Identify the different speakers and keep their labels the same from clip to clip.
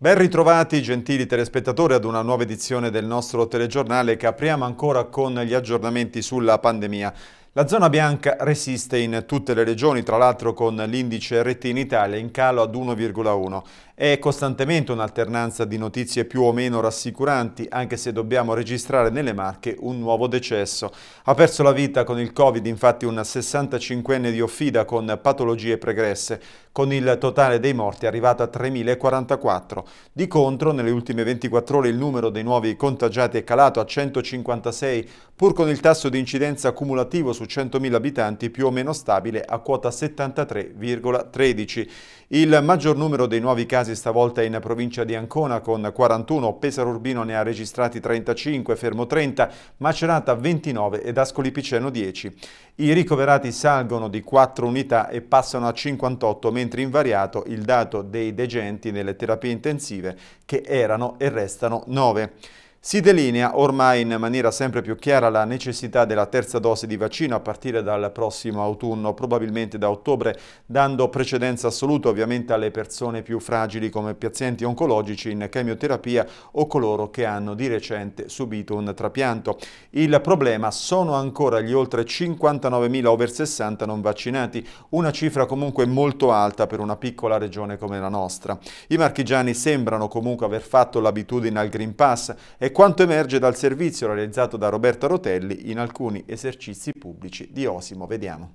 Speaker 1: Ben ritrovati gentili telespettatori ad una nuova edizione del nostro telegiornale che apriamo ancora con gli aggiornamenti sulla pandemia. La zona bianca resiste in tutte le regioni, tra l'altro con l'indice RT in Italia in calo ad 1,1. È costantemente un'alternanza di notizie più o meno rassicuranti, anche se dobbiamo registrare nelle Marche un nuovo decesso. Ha perso la vita con il Covid infatti un 65enne di Offida con patologie pregresse, con il totale dei morti arrivato a 3.044. Di contro, nelle ultime 24 ore il numero dei nuovi contagiati è calato a 156, pur con il tasso di incidenza cumulativo su 100.000 abitanti più o meno stabile a quota 73,13. Il maggior numero dei nuovi casi casi, stavolta in provincia di Ancona con 41, Pesaro Urbino ne ha registrati 35, Fermo 30, Macerata 29 ed Ascoli Piceno 10. I ricoverati salgono di 4 unità e passano a 58, mentre invariato il dato dei degenti nelle terapie intensive che erano e restano 9. Si delinea ormai in maniera sempre più chiara la necessità della terza dose di vaccino a partire dal prossimo autunno, probabilmente da ottobre, dando precedenza assoluta ovviamente alle persone più fragili come pazienti oncologici in chemioterapia o coloro che hanno di recente subito un trapianto. Il problema sono ancora gli oltre 59.000 over 60 non vaccinati, una cifra comunque molto alta per una piccola regione come la nostra. I marchigiani sembrano comunque aver fatto l'abitudine al Green Pass e e quanto emerge dal servizio realizzato da Roberto Rotelli in alcuni esercizi pubblici di Osimo. Vediamo.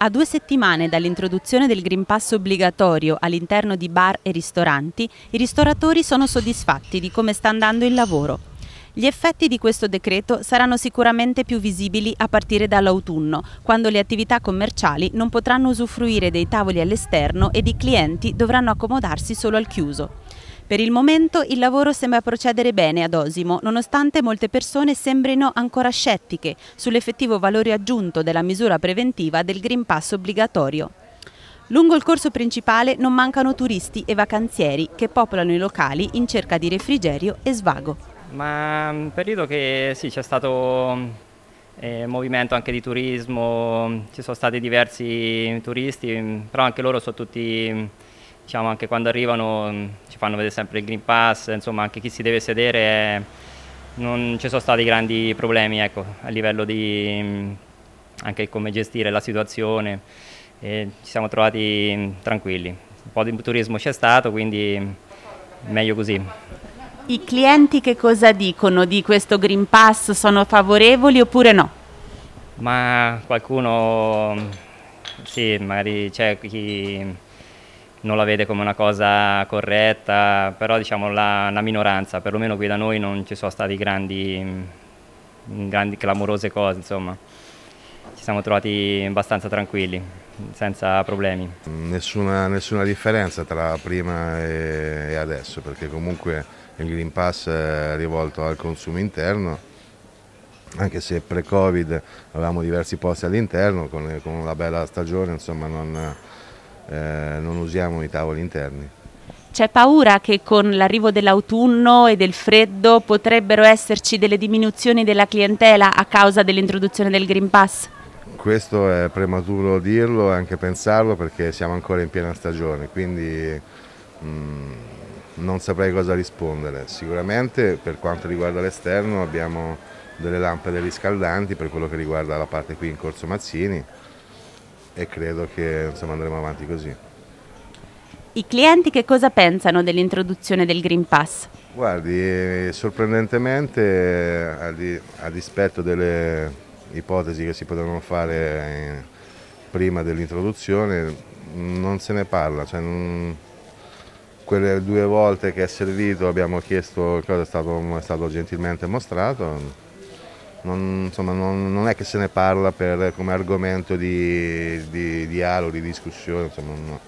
Speaker 2: A due settimane dall'introduzione del Green Pass obbligatorio all'interno di bar e ristoranti, i ristoratori sono soddisfatti di come sta andando il lavoro. Gli effetti di questo decreto saranno sicuramente più visibili a partire dall'autunno, quando le attività commerciali non potranno usufruire dei tavoli all'esterno ed i clienti dovranno accomodarsi solo al chiuso. Per il momento il lavoro sembra procedere bene ad Osimo, nonostante molte persone sembrino ancora scettiche sull'effettivo valore aggiunto della misura preventiva del Green Pass obbligatorio. Lungo il corso principale non mancano turisti e vacanzieri che popolano i locali in cerca di refrigerio e svago.
Speaker 3: Ma un mm, periodo che sì, c'è stato mm, eh, movimento anche di turismo, mm, ci sono stati diversi turisti, però anche loro sono tutti diciamo anche quando arrivano mm, ci fanno vedere sempre il Green Pass, insomma anche chi si deve sedere è, non ci sono stati grandi problemi ecco, a livello di mm, anche come gestire la situazione e ci siamo trovati mm, tranquilli. Un po' di turismo c'è stato, quindi meglio così.
Speaker 2: I clienti che cosa dicono di questo Green Pass? Sono favorevoli oppure no?
Speaker 3: Ma qualcuno sì, magari c'è chi non la vede come una cosa corretta, però diciamo la, la minoranza, perlomeno qui da noi non ci sono state grandi, mm, grandi clamorose cose, insomma ci siamo trovati abbastanza tranquilli, senza problemi. Nessuna,
Speaker 4: nessuna differenza tra prima e, e, adesso, perché comunque il Green Pass è rivolto al consumo interno, anche se pre-Covid avevamo diversi posti all'interno, con, con, una bella stagione, insomma non eh, non usiamo i tavoli interni.
Speaker 2: C'è paura che con l'arrivo dell'autunno e del freddo potrebbero esserci delle diminuzioni della clientela a causa dell'introduzione del Green Pass?
Speaker 4: Questo è prematuro dirlo e anche pensarlo perché siamo ancora in piena stagione, quindi mh, mm, non saprei cosa rispondere. Sicuramente per quanto riguarda l'esterno abbiamo delle lampade riscaldanti per quello che riguarda la parte qui in Corso Mazzini, e credo che insomma, andremo avanti così.
Speaker 2: I clienti che cosa pensano dell'introduzione del Green Pass?
Speaker 4: Guardi, eh, sorprendentemente, eh, a, di, a dispetto delle ipotesi che si potevano fare eh, prima dell'introduzione, non se ne parla. Cioè, non, quelle due volte che è servito abbiamo chiesto cosa è stato, è stato gentilmente mostrato non, insomma, non, non, è che se ne parla per, come argomento di, di, dialogo, di discussione. Insomma, no.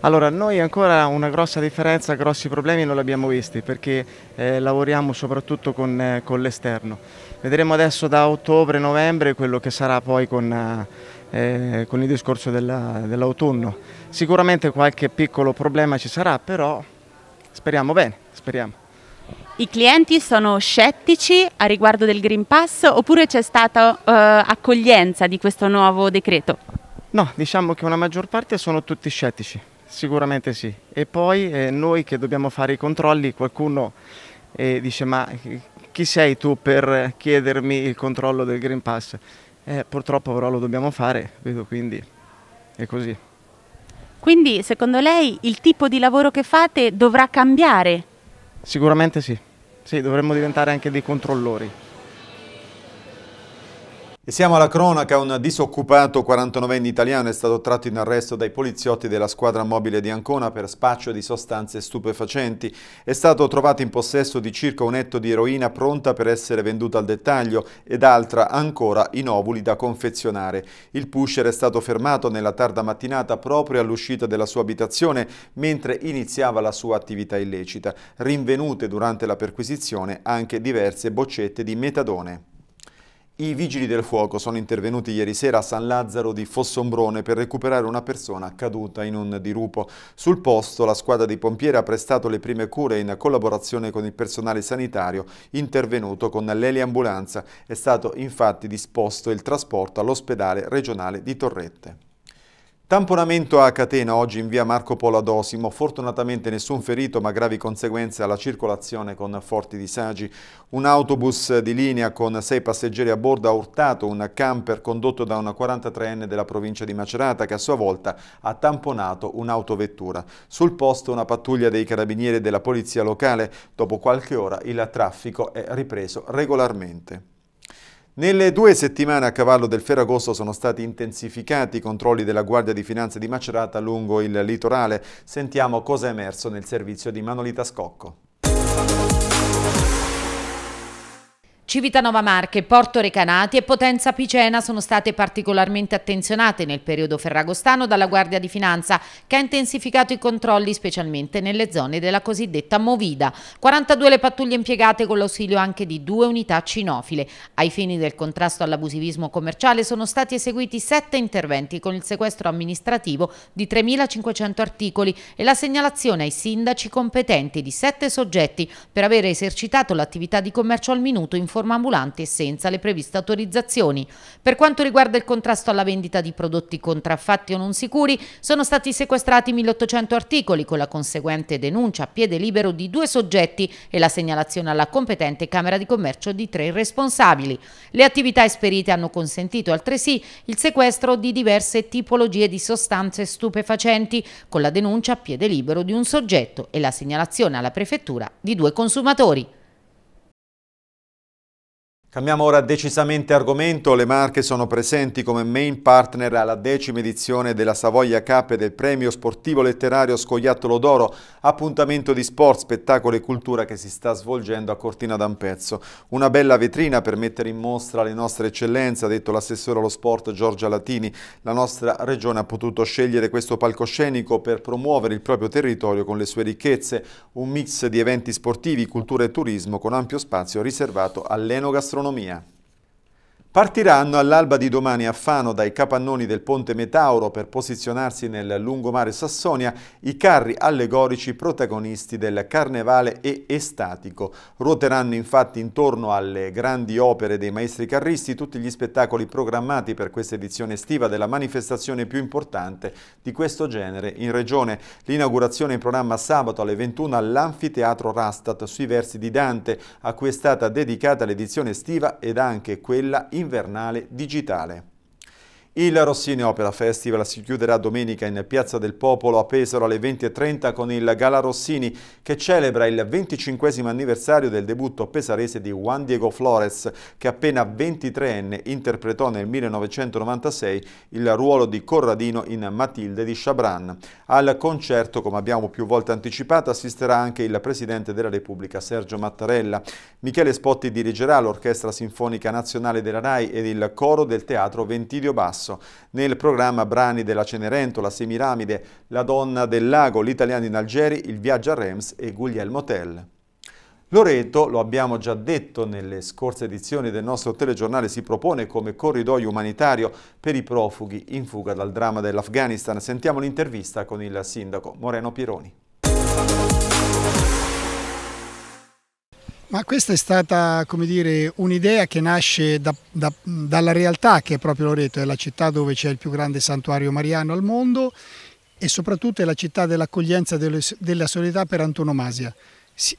Speaker 5: Allora, noi ancora una grossa differenza, grossi problemi non li abbiamo visti perché eh, lavoriamo soprattutto con, eh, con l'esterno. Vedremo adesso da ottobre-novembre quello che sarà poi con, eh, con il discorso dell'autunno. Sicuramente qualche piccolo problema ci sarà, però speriamo bene, speriamo.
Speaker 2: I clienti sono scettici a riguardo del Green Pass oppure c'è stata eh, accoglienza di questo nuovo decreto?
Speaker 5: No, diciamo che una maggior parte sono tutti scettici, sicuramente sì. E poi eh, noi che dobbiamo fare i controlli, qualcuno eh, dice ma eh, chi sei tu per chiedermi il controllo del Green Pass? Eh, purtroppo però lo dobbiamo fare, vedo quindi è così.
Speaker 6: Quindi
Speaker 2: secondo lei il tipo di lavoro che fate dovrà cambiare?
Speaker 5: Sicuramente sì. Sì, dovremmo diventare anche dei controllori. E siamo
Speaker 1: alla cronaca, un disoccupato 49enne italiano è stato tratto in arresto dai poliziotti della squadra mobile di Ancona per spaccio di sostanze stupefacenti. È stato trovato in possesso di circa un etto di eroina pronta per essere venduta al dettaglio ed altra ancora in ovuli da confezionare. Il pusher è stato fermato nella tarda mattinata proprio all'uscita della sua abitazione mentre iniziava la sua attività illecita. Rinvenute durante la perquisizione anche diverse boccette di metadone. I vigili del fuoco sono intervenuti ieri sera a San Lazzaro di Fossombrone per recuperare una persona caduta in un dirupo. Sul posto la squadra di pompieri ha prestato le prime cure in collaborazione con il personale sanitario intervenuto con l'eliambulanza. È stato infatti disposto il trasporto all'ospedale regionale di Torrette. Tamponamento a catena oggi in via Marco Polo ad Osimo, fortunatamente nessun ferito ma gravi conseguenze alla circolazione con forti disagi. Un autobus di linea con sei passeggeri a bordo ha urtato un camper condotto da una 43enne della provincia di Macerata che a sua volta ha tamponato un'autovettura. Sul posto una pattuglia dei carabinieri e della polizia locale, dopo qualche ora il traffico è ripreso regolarmente. Nelle due settimane a cavallo del Ferragosto sono stati intensificati i controlli della Guardia di Finanza di Macerata lungo il litorale. Sentiamo cosa è emerso nel servizio di Manolita Scocco.
Speaker 7: Civitanova Marche, Porto Recanati e Potenza Picena sono state particolarmente attenzionate nel periodo ferragostano dalla Guardia di Finanza che ha intensificato i controlli specialmente nelle zone della cosiddetta Movida. 42 le pattuglie impiegate con l'ausilio anche di due unità cinofile. Ai fini del contrasto all'abusivismo commerciale sono stati eseguiti sette interventi con il sequestro amministrativo di 3.500 articoli e la segnalazione ai sindaci competenti di sette soggetti per aver esercitato l'attività di commercio al minuto in forma ambulante senza le previste autorizzazioni. Per quanto riguarda il contrasto alla vendita di prodotti contraffatti o non sicuri, sono stati sequestrati 1800 articoli con la conseguente denuncia a piede libero di due soggetti e la segnalazione alla competente Camera di Commercio di tre responsabili. Le attività esperite hanno consentito altresì il sequestro di diverse tipologie di sostanze stupefacenti con la denuncia a piede libero di un soggetto e la segnalazione alla prefettura di due consumatori.
Speaker 1: Cambiamo ora decisamente argomento, le Marche sono presenti come main partner alla decima edizione della Savoia Cup e del premio sportivo letterario Scoiattolo d'Oro, appuntamento di sport, spettacolo e cultura che si sta svolgendo a Cortina d'Ampezzo. Una bella vetrina per mettere in mostra le nostre eccellenze, ha detto l'assessore allo sport Giorgia Latini. La nostra regione ha potuto scegliere questo palcoscenico per promuovere il proprio territorio con le sue ricchezze, un mix di eventi sportivi, cultura e turismo con ampio spazio riservato all'enogastronomia economia. Partiranno all'alba di domani a Fano dai capannoni del Ponte Metauro per posizionarsi nel lungomare Sassonia i carri allegorici protagonisti del carnevale e estatico. Ruoteranno infatti intorno alle grandi opere dei maestri carristi tutti gli spettacoli programmati per questa edizione estiva della manifestazione più importante di questo genere in regione. L'inaugurazione in programma sabato alle 21 all'Anfiteatro Rastat sui versi di Dante, a cui è stata dedicata l'edizione estiva ed anche quella in invernale digitale. Il Rossini Opera Festival si chiuderà domenica in Piazza del Popolo a Pesaro alle 20.30 con il Gala Rossini che celebra il 25 anniversario del debutto pesarese di Juan Diego Flores che appena 23enne interpretò nel 1996 il ruolo di Corradino in Matilde di Chabran. Al concerto, come abbiamo più volte anticipato, assisterà anche il Presidente della Repubblica Sergio Mattarella. Michele Spotti dirigerà l'Orchestra Sinfonica Nazionale della RAI ed il coro del Teatro Ventidio Basso basso. Nel programma brani della Cenerentola, Semiramide, La donna del lago, L'italiano in Algeri, Il viaggio a Reims e Guglielmo Tell. Loreto, lo abbiamo già detto nelle scorse edizioni del nostro telegiornale, si propone come corridoio umanitario per i profughi in fuga dal dramma dell'Afghanistan. Sentiamo l'intervista con il sindaco Moreno Pironi.
Speaker 8: Ma questa è stata un'idea che nasce da, da, dalla realtà che è proprio Loreto, è la città dove c'è il più grande santuario mariano al mondo e soprattutto è la città dell'accoglienza delle, della solidarietà per antonomasia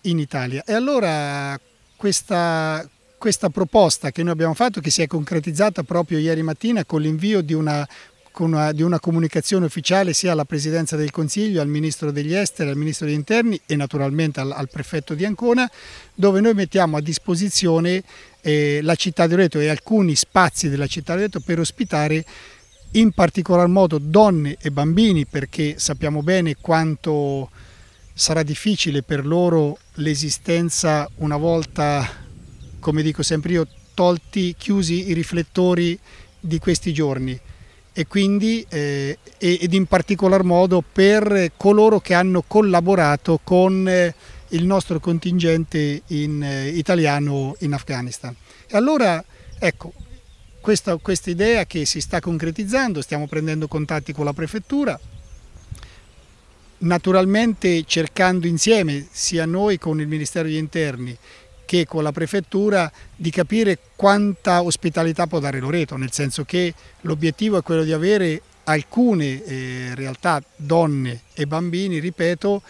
Speaker 8: in Italia. E allora questa, questa proposta che noi abbiamo fatto, che si è concretizzata proprio ieri mattina con l'invio di una una, di una comunicazione ufficiale sia alla Presidenza del Consiglio, al Ministro degli Esteri, al Ministro degli Interni e naturalmente al, al Prefetto di Ancona, dove noi mettiamo a disposizione eh, la città di Oreto e alcuni spazi della città di Oreto per ospitare in particolar modo donne e bambini perché sappiamo bene quanto sarà difficile per loro l'esistenza una volta, come dico sempre io, tolti, chiusi i riflettori di questi giorni e quindi eh, ed in particolar modo per coloro che hanno collaborato con eh, il nostro contingente in, eh, italiano in Afghanistan. E allora ecco questa, questa idea che si sta concretizzando, stiamo prendendo contatti con la prefettura, naturalmente cercando insieme sia noi con il Ministero degli Interni che con la prefettura di capire quanta ospitalità può dare Loreto, nel senso che l'obiettivo è quello di avere alcune eh, realtà, donne e bambini, ripeto,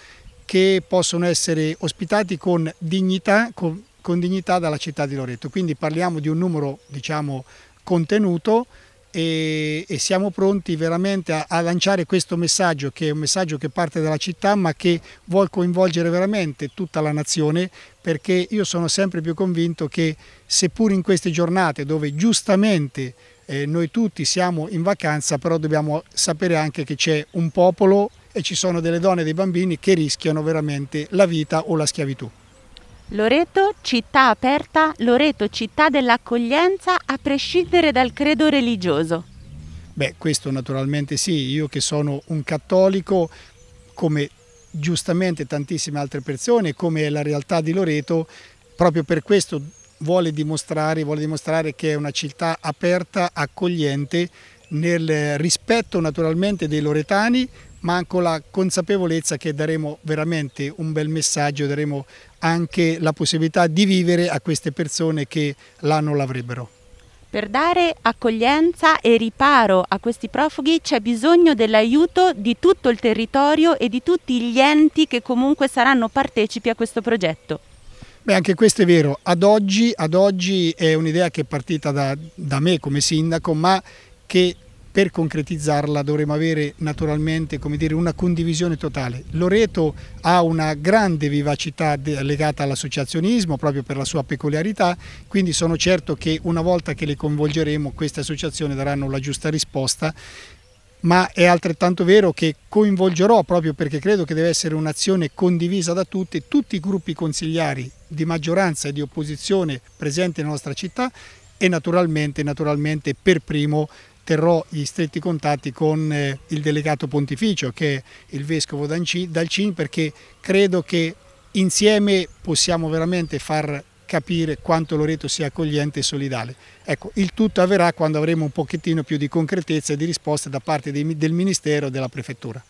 Speaker 8: che possono essere ospitati con dignità, con, con dignità dalla città di Loreto. Quindi parliamo di un numero diciamo, contenuto e, e siamo pronti veramente a, a, lanciare questo messaggio che è un messaggio che parte dalla città ma che vuol coinvolgere veramente tutta la nazione perché io sono sempre più convinto che seppur in queste giornate dove giustamente eh, noi tutti siamo in vacanza però dobbiamo sapere anche che c'è un popolo e ci sono delle donne e dei bambini che rischiano veramente la vita o la schiavitù.
Speaker 2: Loreto, città aperta, Loreto, città dell'accoglienza, a prescindere dal credo
Speaker 8: religioso. Beh, questo naturalmente sì, io che sono un cattolico, come giustamente tantissime altre persone, come la realtà di Loreto, proprio per questo vuole dimostrare, vuole dimostrare che è una città aperta, accogliente, nel rispetto naturalmente dei loretani, ma con la consapevolezza che daremo veramente un bel messaggio, daremo anche la possibilità di vivere a queste persone che là non l'avrebbero.
Speaker 2: Per dare accoglienza e riparo a questi profughi c'è bisogno dell'aiuto di tutto il territorio e di tutti gli enti che comunque saranno partecipi a questo progetto.
Speaker 8: Beh, anche questo è vero. Ad oggi, ad oggi è un'idea che è partita da, da me come sindaco, ma che per concretizzarla dovremo avere naturalmente dire, una condivisione totale. Loreto ha una grande vivacità legata all'associazionismo proprio per la sua peculiarità, quindi sono certo che una volta che le coinvolgeremo queste associazioni daranno la giusta risposta ma è altrettanto vero che coinvolgerò, proprio perché credo che deve essere un'azione condivisa da tutti, tutti i gruppi consigliari di maggioranza e di opposizione presenti nella nostra città e naturalmente, naturalmente per primo terrò i stretti contatti con eh, il delegato pontificio che è il vescovo Dalcin perché credo che insieme possiamo veramente far capire quanto Loreto sia accogliente e solidale. Ecco, il tutto avverrà quando avremo un pochettino più di concretezza e di risposte da parte dei, del Ministero e della Prefettura.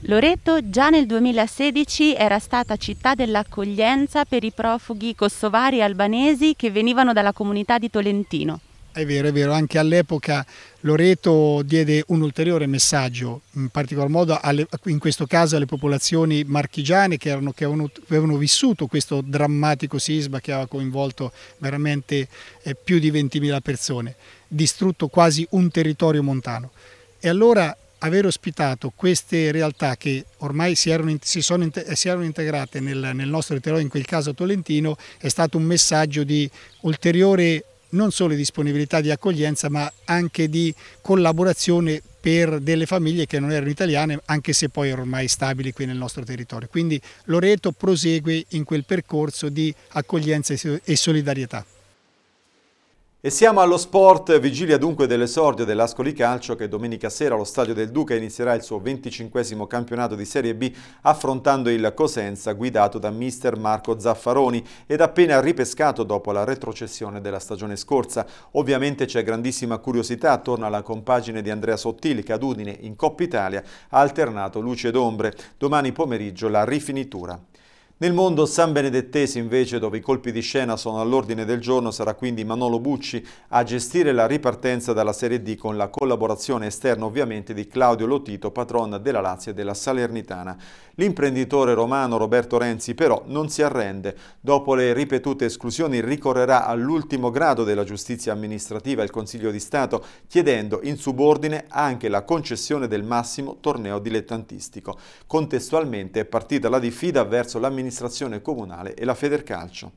Speaker 2: Loreto già nel 2016 era stata città dell'accoglienza per i profughi kosovari e albanesi che venivano dalla comunità di Tolentino.
Speaker 8: È vero, è vero, anche all'epoca Loreto diede un ulteriore messaggio, in particolar modo alle, in questo caso alle popolazioni marchigiane che, erano, che avevano, avevano, vissuto questo drammatico sisma che aveva coinvolto veramente eh, più di 20.000 persone, distrutto quasi un territorio montano. E allora aver ospitato queste realtà che ormai si erano, si sono, si erano integrate nel, nel nostro territorio, in quel caso tolentino, è stato un messaggio di ulteriore non solo di disponibilità di accoglienza ma anche di collaborazione per delle famiglie che non erano italiane anche se poi ormai stabili qui nel nostro territorio. Quindi Loreto prosegue in quel percorso di accoglienza e solidarietà.
Speaker 1: E siamo allo sport, vigilia dunque dell'esordio dell'Ascoli Calcio che domenica sera allo Stadio del Duca inizierà il suo 25 campionato di Serie B affrontando il Cosenza guidato da mister Marco Zaffaroni ed appena ripescato dopo la retrocessione della stagione scorsa. Ovviamente c'è grandissima curiosità attorno alla compagine di Andrea Sottili che ad Udine in Coppa Italia ha alternato luce ed ombre. Domani pomeriggio la rifinitura. Nel mondo sanbenedettese invece, dove i colpi di scena sono all'ordine del giorno, sarà quindi Manolo Bucci a gestire la ripartenza dalla Serie D con la collaborazione esterna ovviamente di Claudio Lotito, patron della Lazio e della Salernitana. L'imprenditore romano Roberto Renzi però non si arrende. Dopo le ripetute esclusioni ricorrerà all'ultimo grado della giustizia amministrativa il Consiglio di Stato chiedendo in subordine anche la concessione del massimo torneo dilettantistico. Contestualmente è partita la diffida verso l'amministrazione comunale e la Federcalcio.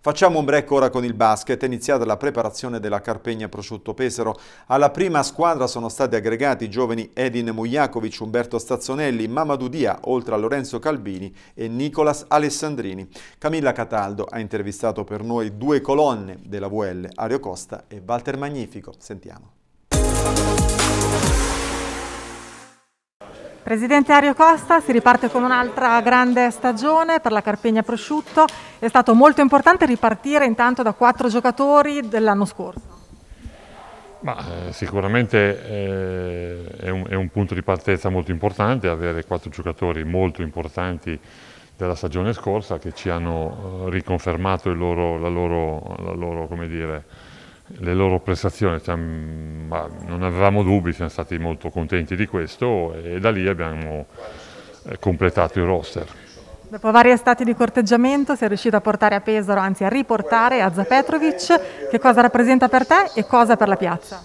Speaker 1: Facciamo un break ora con il basket, è iniziata la preparazione della Carpegna Prosciutto Pesaro. Alla prima squadra sono stati aggregati i giovani Edin Mujakovic, Umberto Stazzonelli, Mamadou Dia, oltre a Lorenzo Calvini e Nicolas Alessandrini. Camilla Cataldo ha intervistato per noi due colonne della VL, Ario Costa e Walter Magnifico. Sentiamo.
Speaker 6: Presidente Ario Costa, si riparte con un'altra grande stagione per la Carpegna Prosciutto. È stato molto importante ripartire intanto da quattro giocatori dell'anno scorso.
Speaker 9: Ma, eh, sicuramente eh, è, un, è, un, punto di partenza molto importante avere quattro giocatori molto importanti della stagione scorsa che ci hanno eh, riconfermato loro, la loro, la loro come dire, le loro prestazioni, cioè, non avevamo dubbi, siamo stati molto contenti di questo e da lì abbiamo eh, completato il roster.
Speaker 6: Dopo varie estati di corteggiamento sei riuscito a portare a Pesaro, anzi a riportare a Zapetrovic, che cosa rappresenta per te e cosa per la piazza?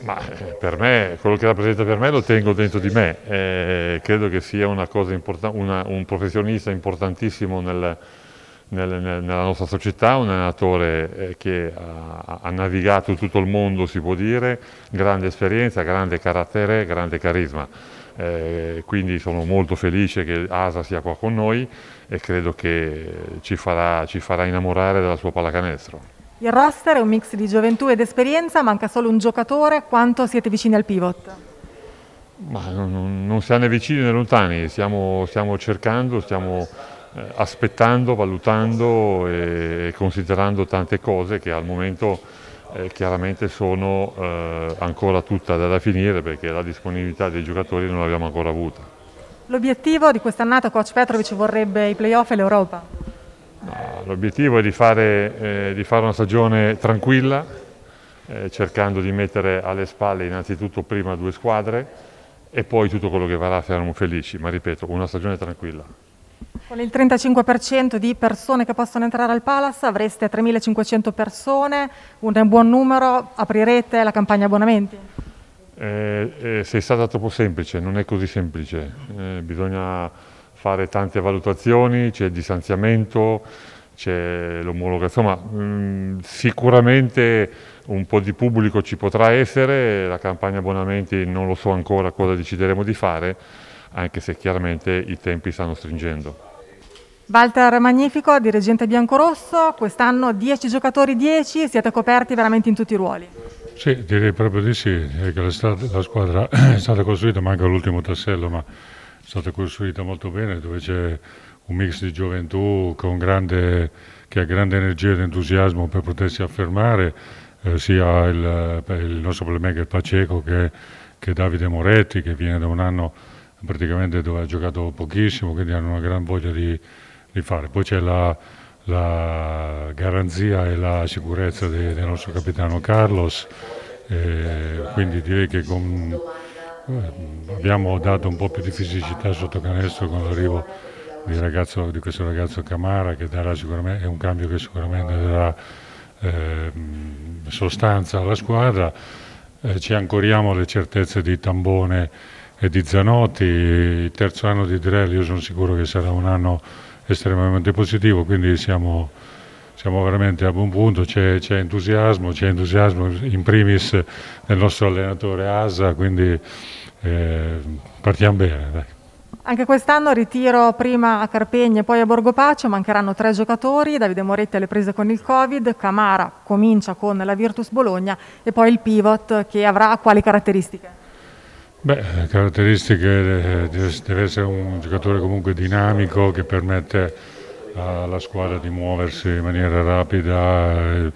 Speaker 9: Ma eh, per me, quello che rappresenta per me lo tengo dentro di me, eh, credo che sia una cosa una, un professionista importantissimo nel, nella nostra società, un allenatore eh, che ha, navigato tutto il mondo, si può dire, grande esperienza, grande carattere, grande carisma. Eh, quindi sono molto felice che Asa sia qua con noi e credo che ci farà, ci farà innamorare della sua pallacanestro.
Speaker 6: Il roster è un mix di gioventù ed esperienza, manca solo un giocatore, quanto siete vicini al pivot?
Speaker 9: Ma non, non siamo né vicini né lontani, stiamo, stiamo cercando, stiamo eh, aspettando, valutando e considerando tante cose che al momento eh, chiaramente sono eh, ancora tutta da definire perché la disponibilità dei giocatori non l'abbiamo ancora avuta.
Speaker 6: L'obiettivo di quest'annata coach Petrovic vorrebbe i playoff e l'Europa?
Speaker 9: No, l'obiettivo è di fare, eh, di fare, una stagione tranquilla, eh, cercando di mettere alle spalle innanzitutto prima due squadre e poi tutto quello che varrà saranno felici, ma ripeto, una stagione tranquilla.
Speaker 6: Con il 35% di persone che possono entrare al Palace avreste 3.500 persone, un buon numero, aprirete la campagna abbonamenti?
Speaker 9: Eh, eh, sei stata troppo semplice, non è così semplice, eh, bisogna fare tante valutazioni, c'è il distanziamento, c'è l'omologazione, insomma mh, mm, sicuramente un po' di pubblico ci potrà essere, la campagna abbonamenti non lo so ancora cosa decideremo di fare, anche se chiaramente i tempi stanno stringendo.
Speaker 6: Walter Magnifico, dirigente biancorosso, quest'anno 10 giocatori 10, siete coperti veramente in tutti i ruoli.
Speaker 9: Sì, direi
Speaker 10: proprio di sì, la squadra è stata costruita, manca l'ultimo tassello, ma è stata costruita molto bene, dove c'è un mix di gioventù grande, che ha grande energia ed entusiasmo per potersi affermare, eh, sia il, il, nostro playmaker Paceco che, che Davide Moretti, che viene da un anno praticamente dove ha giocato pochissimo, quindi hanno una gran voglia di, di fare. Poi c'è la, la, garanzia e la sicurezza de, del nostro capitano Carlos, eh, quindi direi che con, eh, abbiamo dato un po' più di fisicità sotto canestro con l'arrivo di, di questo ragazzo Camara che darà sicuramente, è un cambio che sicuramente darà eh, sostanza alla squadra. Eh, ci ancoriamo alle certezze di Tambone e di Zanotti, il terzo anno di Drell io sono sicuro che sarà un anno estremamente positivo, quindi siamo, siamo veramente a buon punto, c'è, entusiasmo, c'è entusiasmo in primis del nostro allenatore Asa, quindi eh, partiamo bene. Dai.
Speaker 6: Anche quest'anno ritiro prima a Carpegna e poi a Borgopacio, mancheranno tre giocatori, Davide Moretti alle prese con il Covid, Camara comincia con la Virtus Bologna e poi il pivot che avrà quali caratteristiche?
Speaker 10: Beh, eh, caratteristiche, eh, deve essere un giocatore comunque dinamico che permette alla squadra di muoversi in maniera rapida, eh,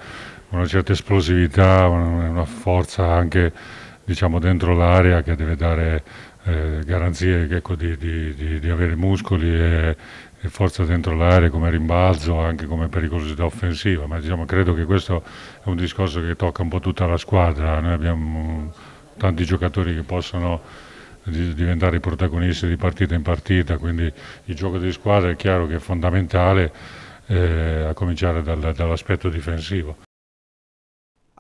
Speaker 10: una certa esplosività, una forza anche diciamo, dentro l'area che deve dare eh, garanzie ecco, di, di, di, avere muscoli e, e forza dentro l'area come rimbalzo, anche come pericolosità offensiva, ma diciamo, credo che questo è un discorso che tocca un po' tutta la squadra. Noi abbiamo tanti giocatori che possono diventare i protagonisti di partita in partita, quindi il gioco di squadra è chiaro che è fondamentale eh, a cominciare dal, dall'aspetto difensivo.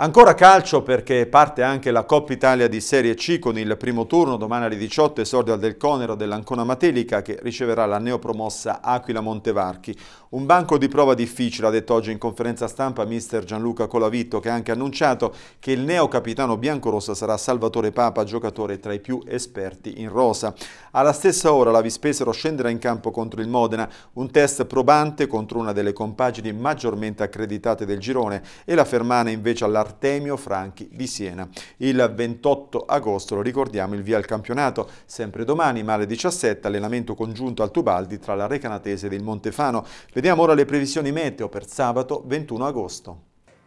Speaker 1: Ancora calcio perché parte anche la Coppa Italia di Serie C con il primo turno, domani alle 18 esordio al Del Conero dell'Ancona Matelica che riceverà la neopromossa Aquila Montevarchi. Un banco di prova difficile, ha detto oggi in conferenza stampa mister Gianluca Colavitto che ha anche annunciato che il neo capitano biancorossa sarà Salvatore Papa, giocatore tra i più esperti in rosa. Alla stessa ora la Vispesero scenderà in campo contro il Modena, un test probante contro una delle compagini maggiormente accreditate del girone e la Fermana invece all'Arturo Artemio Franchi di Siena. Il 28 agosto, lo ricordiamo, il via al campionato. Sempre domani, ma alle 17, allenamento congiunto al Tubaldi tra la Recanatese e il Montefano. Vediamo ora le previsioni meteo per sabato 21 agosto.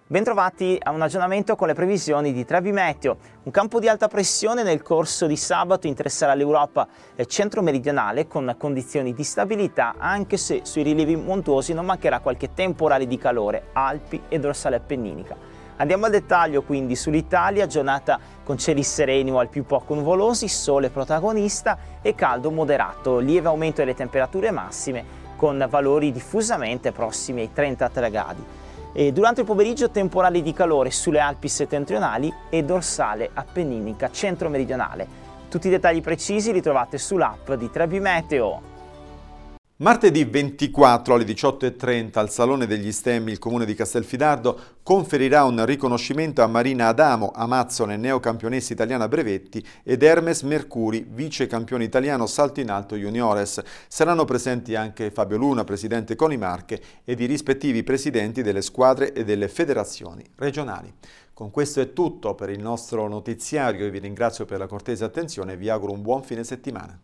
Speaker 1: Bentrovati a un aggiornamento con le previsioni di Trevi Meteo. Un campo di alta pressione nel corso di sabato interesserà l'Europa centro-meridionale con condizioni di stabilità anche se sui rilievi montuosi non mancherà qualche temporale di calore, Alpi e dorsale appenninica. Andiamo al dettaglio quindi sull'Italia, giornata
Speaker 3: con cieli sereni o al più poco nuvolosi, sole protagonista e caldo moderato, lieve aumento delle temperature massime con valori diffusamente prossimi ai 33
Speaker 1: gradi. E durante il pomeriggio temporali di calore sulle Alpi settentrionali e dorsale appenninica centro-meridionale. Tutti i dettagli precisi li trovate sull'app di Trebi
Speaker 3: Meteo.
Speaker 1: Martedì 24 alle 18.30 al Salone degli Stemmi il Comune di Castelfidardo conferirà un riconoscimento a Marina Adamo, amazzone neocampionessa italiana brevetti ed Hermes Mercuri, vice campione italiano salto in alto juniores. Saranno presenti anche Fabio Luna, presidente Coni Marche ed i rispettivi presidenti delle squadre e delle federazioni regionali. Con questo è tutto per il nostro notiziario, vi ringrazio per la cortese attenzione e vi auguro un buon fine settimana.